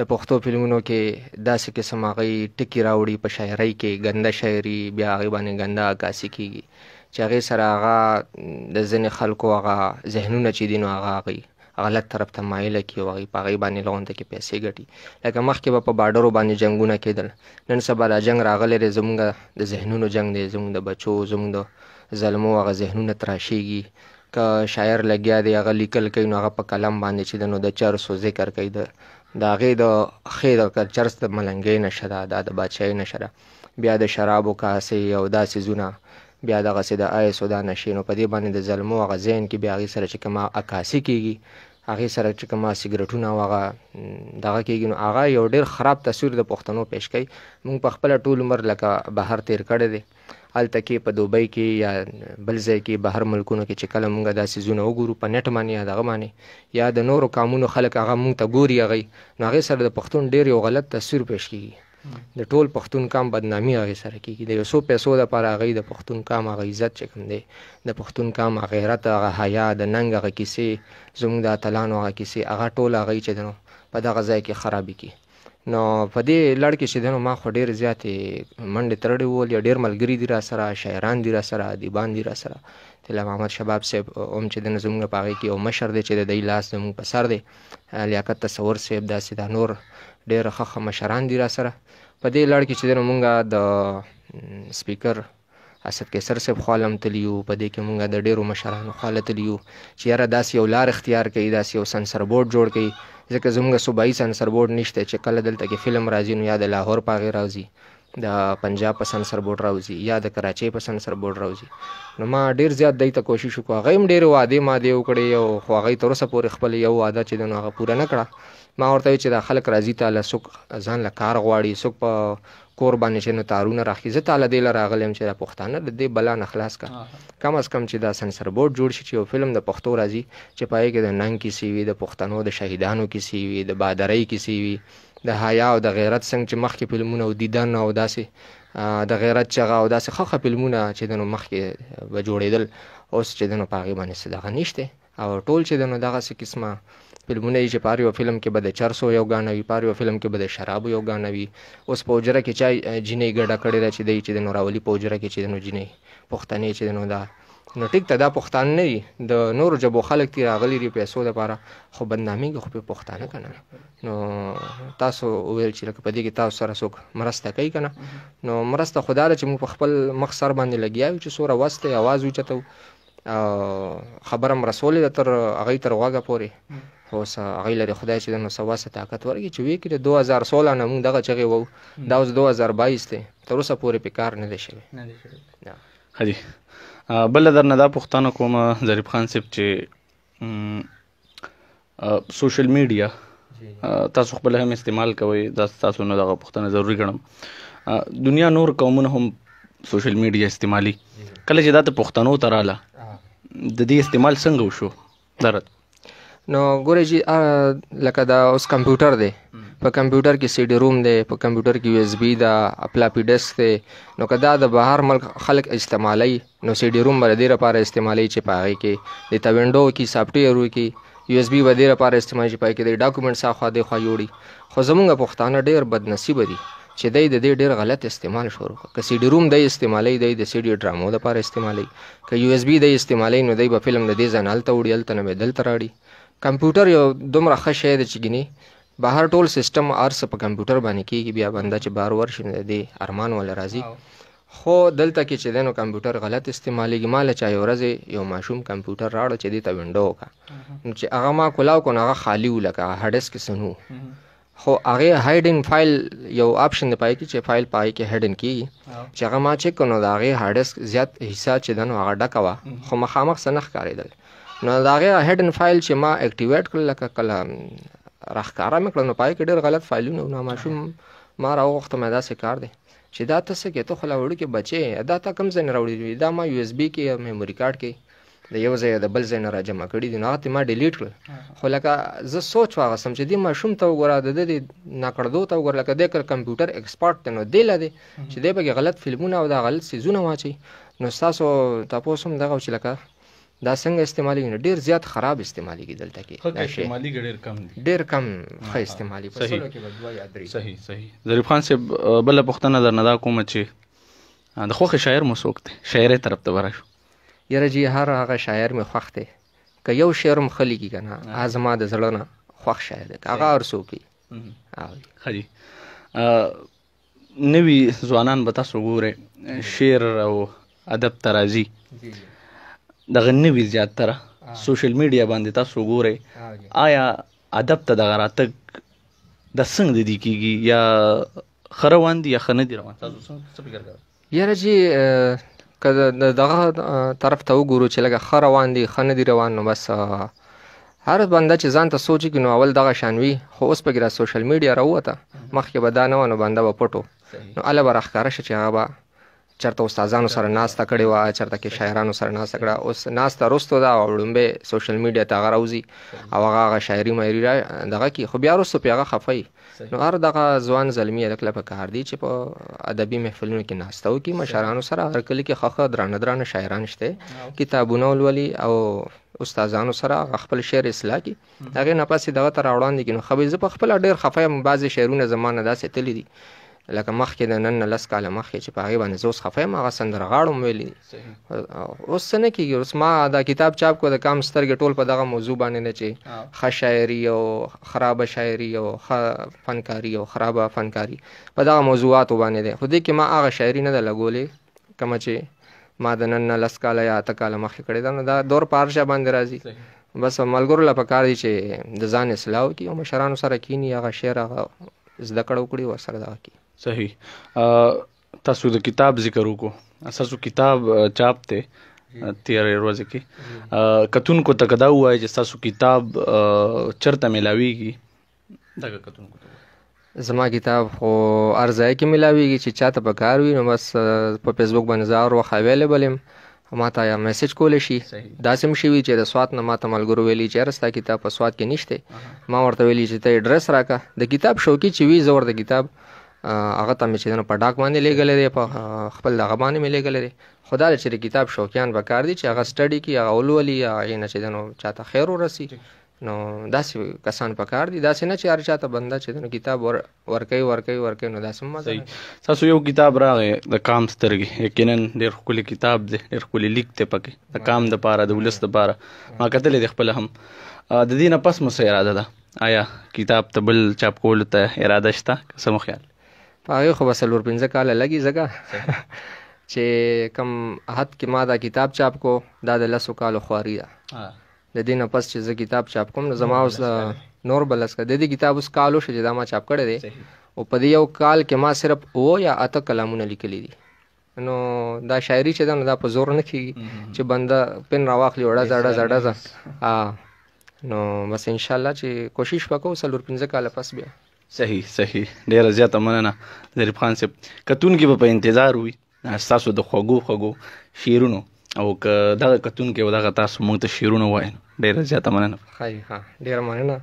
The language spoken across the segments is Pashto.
د پښتو فلمونو کې داسې قسم هغه ټکی راوړي په شاعرۍ کې غنده شاعري بیا هغه باندې غنده عکاسي کیږي چې هغه سره هغه د ځینې خلکو هغه ذهنونه چې دین هغه هغه غلط طرف ته مایل کی او هغه په هغه باندې لونته کې پیسې ګټي لکه مخکې په با بارډرو باندې جنگونه کېدل نن سبا دا جنگ راغلی دی زمونږ د ذهنونو جنگ دی زمونږ د بچو زمونږ د ظلمو هغه ذهنونه تراشیږي ک شاعر لګیا دی هغه لیکل کوي نو هغه په کلم باندې چې دنو د چرسو ذکر کوي د داغه د خیر او چرس د ملنګې نشه ده د بچای نشه ده بیا د شرابو کاسې او داسې زونه بیا دغه سې د آی سودا نشینو په دې باندې د ظلمو غزین کې بیا غي سره چې کما اکاسي کیږي هغه سره چې کما سیګریټونه واغه دغه کیږي نو هغه یو ډیر خراب تصویر د پښتنو پېښ کوي موږ په خپل ټول عمر لکه بهر تیر کړی دی الته کې په دوبۍ کې یا بل ځای کې بهر ملکونو کې چې کله مونږ دا سيزونه وګورو په نت باندې یا دغه باندې یا د نورو قانونو خلک هغه مونږ ته ګوري هغه نو هغه سره د پښتون ډیر یو غلط تصویر پېښ کیږي د ټول پښتون کام بدنامي هغه سره کیږي د یو سو پیسو د پر هغه د پښتون کام هغه عزت چکم دی د پښتون کام غیرت هغه حیا د ننګ هغه کیسه زموږ د اتلانو هغه کیسه هغه ټول هغه چې دنو په دغه ځای کې خرابې کی نو په دې لړ کې چې دنو ما خو ډیر زیاتې منډې ترړې وول یا ډیر ملګری دي را سره شاعران دي را سره ادیبان دي را سره تله محمد شباب صاحب اوم چې د زموږ په هغه کې یو مشر دی چې د دې لاس زموږ په سر دی لیاقت تصور صاحب داسې دا نور ډیر خخه مشران دي را سره په دې لړ کې چې دنو مونږه د سپیکر اسد قیصر صاحب خالم تلیو په دې کې مونږه د ډیرو مشرانو خاله تلیو چې یاره داسې یو لار اختیار کړي داسې یو سنسر بورډ جوړ کړي ځکه زمونږ صوبایي سنسر بورډ نشته چې کله دلته کې فلم راځي نو یا د لاهور په غیر راځي د پنجاب په سنسر بورډ راوځي یا د کراچۍ په سنسر بورډ راوځي نو ما ډیر زیات دای ته کوشش وکړ هغه هم ډیر واده ما دی وکړي او خو هغه تر اوسه پورې خپل یو واده چې دغه پوره نه کړه ما ورته چې دا خلک راځي ته له سوق ځان له کار غواړي سوق په کور باندې چې نو تارونه راخي زه تعالی دې راغلم چې پښتانه د دې بلا نه خلاص کا کم از کم چې دا سنسر بورډ جوړ شي چې یو فلم د پښتو راځي چې پای کې د ننګ کې سی وي د پښتنو د شهیدانو کې سی وي د بادرۍ کې سی وي د حیا او د غیرت څنګه چې مخکې فلمونه او دیدن او داسې د غیرت چغه او داسې خخه فلمونه چې د نو مخکې به جوړېدل اوس چې د نو پاغي باندې صدقه نشته او ټول چې دنو دغه څه قسمه فلمونه یې چې پاریو فلم کې به د چرسو یو غاڼه وي پاریو فلم کې به د شرابو یو غاڼه وي اوس په اوجره کې چا جینۍ ګډه کړې ده چې دی چې د نوراولي په اوجره کې چې دنو جینۍ پښتنې چې دنو دا نو ټیک ته دا پښتانه نه دي د نورو جبو خلک تیر راغلي دي پیسو لپاره خو بدنامي خو په پښتانه کنه نو تاسو ویل چې لکه په دې کې تاسو سره څوک مرسته کوي کنه نو مرسته خدای چې موږ په خپل مخ سر باندې لګیاو چې سوره واسطه आवाज وچتو خبرم رسول د تر هغه تر واګه پورې اوس هغه لري خدای چې نو سواسه طاقت ورګي چې وی کې 2016 نه موږ دغه چغه وو دا اوس 2022 ته تر اوسه پورې په کار نه دی شوی نه دی شوی هدي بل در نه دا پښتنه کوم ظریف خان صاحب چې سوشل میډیا تاسو خپل هم استعمال کوئ دا تاسو نه دغه پښتنه ضروری ګڼم دنیا نور قومونه هم سوشل میډیا استعمالي کله چې دا ته پښتنو تراله د دې استعمال څنګه وشو درد نو ګورې چې لکه دا اوس کمپیوټر دی په کمپیوټر کې سیډي روم دی په کمپیوټر کې یو اس بي دا پلاپی ډیسک دی نو کدا د بهر ملک خلک استعمالي نو سیډي روم باندې لپاره استعمالي چې پاغي کې د تا وینډو کې سافټویر کې یو اس بي باندې لپاره استعمالي چې پاغي کې د ډاکومېنټ ساخوا دی خو یوړي خو زمونږ پښتانه ډېر بد نصیب دي چې دای د دې ډیر غلط استعمال شروع کړ که سیډي روم د استعمالي د سیډي ډرامو د لپاره استعمالي که یو اس بي د استعمالي نو دای په فلم د دې ځنال ته وړل تنه بدل تراړي کمپیوټر یو دومره ښه شی دی چې ګینی بهر ټول سیستم ارس په کمپیوټر باندې کیږي بیا بنده چې بار ورشي د دې ارمان ول راځي خو دلته کې چې دنو کمپیوټر غلط استعمالي مال چا یو ورځ یو ماشوم کمپیوټر راړ چې دې ته وینډو کا چې هغه ما کولاو کو نه خالی ولکه هډس کې سنو خو هغه هایډن فایل یو آپشن دی پای کې چې فایل پای کې هایډن کیږي چې هغه ما چک کړو دا هغه هارد ډیسک زیات حصہ چې دنو هغه ډکوا خو مخامخ سنخ کاریدل نو دا هغه هایډن فایل چې ما اکټیویټ کړل لکه کله راخکارا مې کړل نو پای کې ډېر غلط فایلونه نو ما شوم ما راوخته مې دا څه کار دی چې دا تاسو کې ته خلا وړو کې بچي دا تا کم ځای راوړي دا ما یو اس بي کې میموري کارت کې د یو ځای د بل ځای نه را جمع کړي دي نو هغه ما ډیلیټ کړل خو لکه زه سوچ واغستم چې دې ماشوم ته وګوره د دې ناکړدو ته وګوره لکه د کمپیوټر ایکسپرټ دی نو دی لدی چې دې به غلط فلمونه او دا غلط سيزونه واچي نو تاسو تاسو هم دغه چې لکه دا څنګه استعمالي نه ډیر زیات خراب استعمالي کې دلته کې دا استعمالي ډیر کم دي ډیر کم ښه استعمالي په سره کې بدوي یادري صحیح صحیح ظریف خان صاحب بل پښتنه در نه دا کوم چې د خوخه شاعر مو څوک دی شاعرې طرف ته ورشو یره جی هر هغه شاعر مې خوښ دی که یو شعر هم خلی کی کنه ازما د زړه نه خوښ شاعر دی هغه ارسو کی خلی نوی ځوانان به تاسو ګوره شعر او ادب ترازی دغه نوی زیاتره سوشل میډیا باندې تاسو ګوره آیا ادب ته دغه راتګ د څنګه د دی کیږي یا خروان دی یا خنه دی روان تاسو څه فکر کوئ یاره جی که دغه طرف ته وګورو چې لکه خر روان دي خنه دي روان نو بس هر بنده چې ځان ته سوچي کې نو اول دغه شانوي خو اوس په ګرا سوشل میډیا راوته مخکې به دا نه ونه بنده به پټو نو الله به راخاره شي چې هغه به چرته استادانو سره ناشته کړې و چرته کې شاعرانو سره ناشته کړه اوس ناشته رستو دا وړمبه سوشل میډیا ته غراوزی او هغه شاعري مېری دغه کې خو بیا رستو پیغه خفای نو هر دغه ځوان زلمی هلک لپاره کار دی چې په ادبي محفلونو کې ناشته وکړي مشرانو سره هر کلی کې خخه درانه درانه شاعران شته کتابونه ولولي او استادانو سره خپل شعر اصلاح کی هغه نه پاسې دغه تر وړاندې کې نو خو زه په خپل ډیر خفایم بعضي شعرونه زمانه داسې تللی دي لکه مخکې د نن لس کاله مخکې چې په هغه باندې زوس خفم هغه سندرغاړو ویلي اوس څه نه کیږي اوس ما دا کتاب چاپ کو د کام سترګې ټول په دغه موضوع باندې نه چی ښه شاعري او خراب شاعري او ښه فنکاری او خراب فنکاری په دغه موضوعات باندې ده خو دې کې ما هغه شاعري نه ده لګولې کوم چې ما د نن لس کاله یا اته کاله مخکې کړې ده نو دا دور پارشه باندې راځي بس ملګرو لا پکار دي چې د ځان اصلاح کی او مشرانو سره کینی هغه شعر هغه زده کړو کړی وسره دا کی صحیح تاسو د کتاب ذکر وکړو اساسو کتاب چاپ ته تیرې ورځې کې کتونکو ته کدا وای چې تاسو کتاب چرته ملاويږي دا کتونکو زما کتاب خو ارزای کې ملاويږي چې چاته به کار وي نو بس په فیسبوک باندې زار وخ اویلیبل يم ما ته یا میسج کول شي دا سم شي چې د سوات نه ما ته ملګرو ویلي چې رستا کتاب په سوات کې نشته ما ورته ویلي چې ته اډرس راکا د کتاب شوقي چې وی زور د کتاب هغه ته مې چې نه په ډاک باندې لګلې دی په خپل دغه باندې مې لګلې دی خدا دې چې کتاب شوقیان به کار دي چې هغه سټډي کې هغه ولولي هغه نه چې نو چاته خیر ورسی نو داسې کسان په کار دي داسې نه چې هر چاته بنده چې نو کتاب ور ورکي ورکي ورکي نو داسې مزه تاسو یو کتاب راغې د کام سترګې یقینا ډېر ښکلی کتاب دی ډېر ښکلی لیک دی پکې د کام د پاره د ولس د پاره ما کتلې د خپل هم د دې نه پس مو اراده ده آیا کتاب ته بل چاپ کول ته اراده شته څه مو خیال هغه خو بس لور 15 کال لګي زګه چې کم حد کې ما دا کتاب چاپ کو دا د لسو کالو خواري ده د دې نه پس چې زه کتاب چاپ کوم نو زما اوس نور بلس کړه د دې کتاب اوس کالو شې دا ما چاپ کړی دی او په دې یو کال کې ما صرف او یا اته کلامونه لیکلي دي نو دا شاعری چې دا نو دا په زور نه کیږي چې بنده پن راواخلي وړه زړه زړه زړه نو بس ان شاء الله چې کوشش وکړو سلور 15 کال پس بیا صحیح صحیح ډیره زیاته مننه ظریف خان صاحب کتونکي به په انتظار وي تاسو د خوږو خوږو شیرونو او که دغه کتونکي او دغه تاسو موږ ته شیرونه وایي ډیره زیاته مننه خای ها ډیره مننه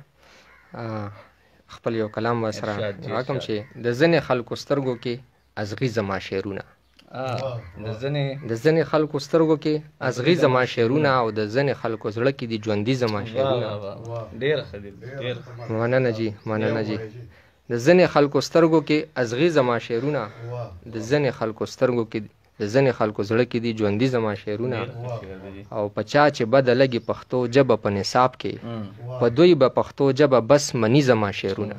خپل یو کلام و سره راکم چې د ځنې خلکو سترګو کې ازغي زما شیرونه د ځنې د ځنې خلکو سترګو کې ازغي زما شیرونه او د ځنې خلکو زړه کې دي ژوندۍ زما شیرونه ډیر خدي ډیر مننه جی مننه جی د ځنې خلکو سترګو کې ازغي زما شعرونه د ځنې خلکو سترګو کې د ځنې خلکو زړه کې دي ژوندي زما شعرونه او په چا چې بده لګي پښتو ژبه په نصاب کې په دوی به پښتو ژبه بس منی زما شعرونه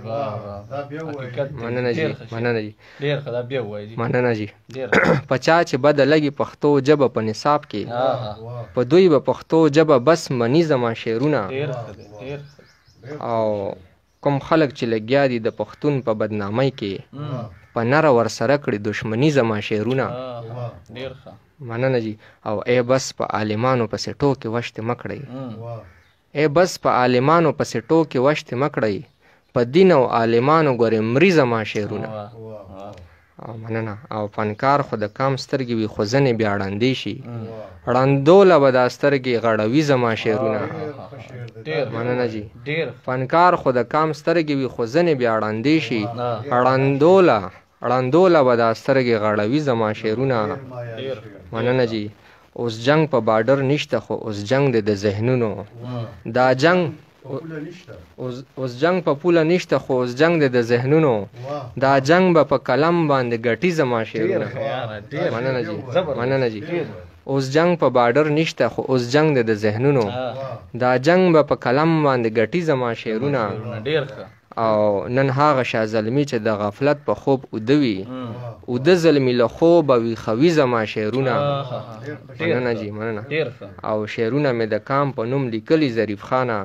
مننه جی مننه جی مننه جی په چا چې بده لګي پښتو ژبه په نصاب کې په دوی به پښتو ژبه بس منی زما شعرونه او کوم خلک چې لګیا دي د پښتون په بدنامۍ کې په نره ورسره کړي دشمنی زما شعرونه مننه جی او ای بس په عالمانو پسې ټوکې وشتې مه کړئ ای بس په عالمانو پسې ټوکې وشتې مه کړئ په دین او عالمانو ګورې مري زما شعرونه مننه او فنکار خو د کم سترګې وي خو ځنې بیا ړندې شي ړندوله به دا سترګې غړوي زما شعرونه مننه جي فنکار خو د کم سترګې وي خو ځنې بیا ړندې شي ړندوله ړندوله به دا سترګې غړوي زما شعرونه مننه جي اوس جنگ په بارډر نشته خو اوس جنگ د ذهنونو دا جنگ اوس جنگ په پوله نشته خو اوس جنگ د ذهنونو دا جنگ به په کلم باندې ګټي زما شعرونه مننه جی مننه جی اوس جنگ په بارډر نشته خو اوس جنگ د ذهنونو دا جنگ به په کلم باندې ګټي زما شعرونه ډیر ښه او نن هغه شاه زلمی چې د غفلت په خوب ودوي او د زلمی له خوب او خوي زما شعرونه مننه جی مننه او شعرونه مې د کام په نوم لیکلي ظریف خانه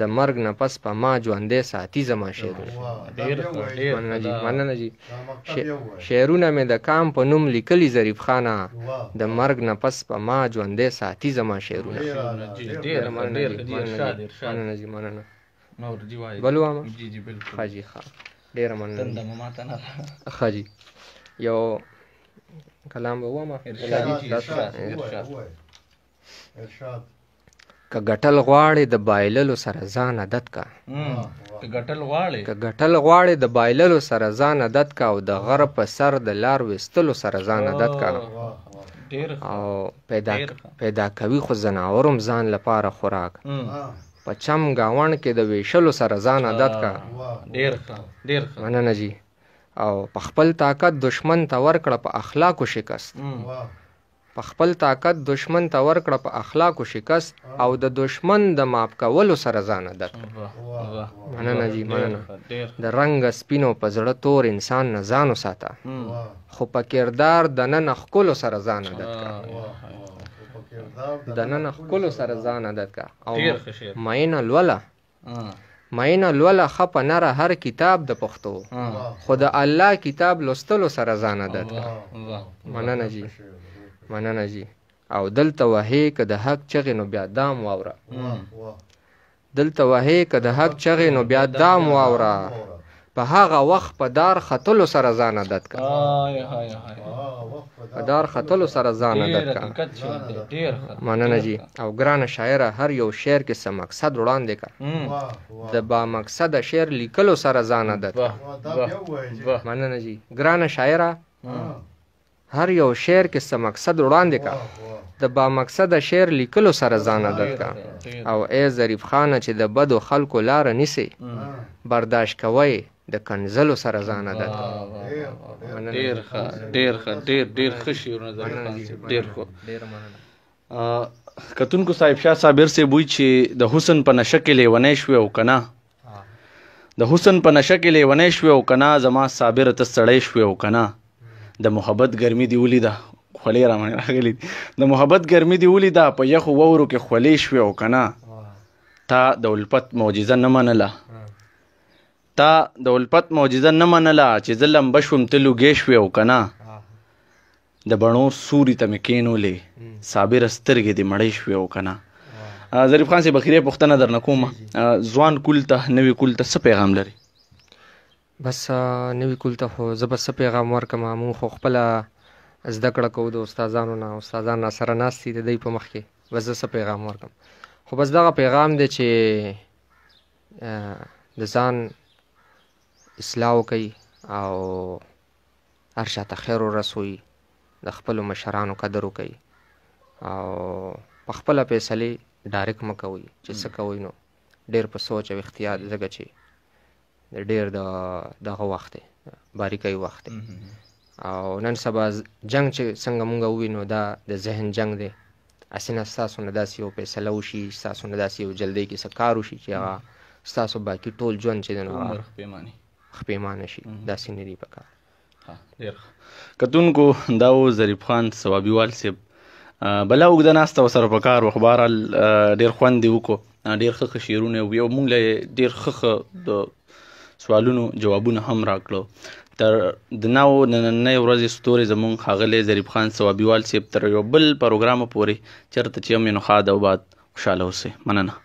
د مرګ نه پس په ما ژوندې ساتي زما شعرونه مننه جی مننه جی شعرونه مې د کام په نوم لیکلي ظریف خانه د مرګ نه پس په ما ژوندې ساتي زما شعرونه ډیر ډیر ډیر مننه جی مننه نور جی وای بلوا ما جی جی بالکل خاجي ښه ډیره مننه تنده ما ته نه خاجي یو کلام به ومه ارشاد که ګټل غواړې د بایللو سره ځان عادت کا که ګټل غواړې که ګټل غواړې د بایللو سره ځان عادت کا او د غره په سر د لار وستلو سره ځان عادت کا او پیدا پیدا کوي خو زناورم ځان لپاره خوراک په چم گاون کې د ویشلو سره ځان عادت کا ډیر ډیر مننه جی او په خپل طاقت دشمن ته ورکړه په اخلاقو شکست په خپل طاقت دشمن ته ورکړه په اخلاقو شکست او د دشمن د ماپ کولو سره ځان عادت مننه جی مننه د رنگ سپینو په زړه تور انسان نه ځانو ساته خو په کردار د نن خپل سره ځان عادت کا د نن خپل سره ځان عادت کا او مینه لولا مینه لولا خپه نره هر کتاب د پښتو خو د الله کتاب لوستلو سره ځان عادت کا مننه جی مننه جی او دلته وهې که د حق چغې نو بیا دام واوره دلته وهې که د حق چغې نو بیا دام واوره په هغه وخت په دار ختلو سره ځان عادت کړ هاي هاي هاي په دار ختلو سره ځان عادت کړ مننه جی او ګران شاعر هر یو شعر کې سم مقصد وړاندې کړ د با مقصد شعر لیکلو سره ځان عادت مننه جی ګران شاعر هر یو شعر کې سم مقصد وړاندې کا د با مقصد شعر لیکلو سره ځان عادت کا او ای ظریف خان چې د بدو خلکو لار نیسي برداشت کوي د کنزلو سره ځان ادا کړ ډیر ښه ډیر ښه ډیر ډیر ښه شعرونه درته ډیر خو کتونکو صاحب شاه صابر سے بوی چې د حسن په نشه کې لیونه شو او کنه د حسن په نشه کې لیونه شو او کنا زما صابر ته سړې شو او کنا د محبت ګرمي دی ولیدا خولې را باندې راغلی د محبت ګرمي دی ولیدا په یخ وورو کې خولې شو او کنا تا د الفت معجزه نه منله تا د الفت معجزه نه منله چې زه لمبه شوم ته لوګې شوې او که د بڼو سوري ته مې کینولې صابر سترګې دې مړې شوې او که ظریف خان صاحب بخیرې پوښتنه درنه کوم ځوان کول ته نوي کول ته څه پیغام لري بس نوي کول ته خو زه به څه پیغام ورکړم مونږ خو خپله زده کړه کوو د استادانو نه استادان سره ناست دي د دوی په مخ کې بس زه څه پیغام ورکړم خو بس دغه پیغام دی چې د ځان اصلاح وکړئ او هر چا ته خیر ورسوي د خپلو مشرانو قدر وکړئ او په خپله فیصلې ډایرک مه کوئ چې څه کوئ نو ډیر په سوچ او اختیار ځکه چې ډیر د دغه وخت دی باریکۍ وخت دی او نن سبا جنگ چې څنګه مونږ ووینو دا د ذهن جنگ دی اسنه ستاسو نه داسې یو فیصله وشي ستاسو نه داسې یو جلدی کې څه کار وشي چې هغه ستاسو باقي ټول ژوند چې دی نو خپېمانه شي داسې نه دی پکار ډیر کتونکو دا و ظریف خان ثوابي وال صاحب بلا وګدا ناست وسره په کار وخبار ډیر خوند دی وکړو ډیر خخ شیرونه یو مونږ له ډیر خخ د سوالونو جوابونه هم راکړو تر د ناو نننې ورځې ستوري زمونږ خاغلې ظریف خان ثوابي وال صاحب تر یو بل پروګرام پورې چرته چې مینو خا د وبات خوشاله اوسه مننه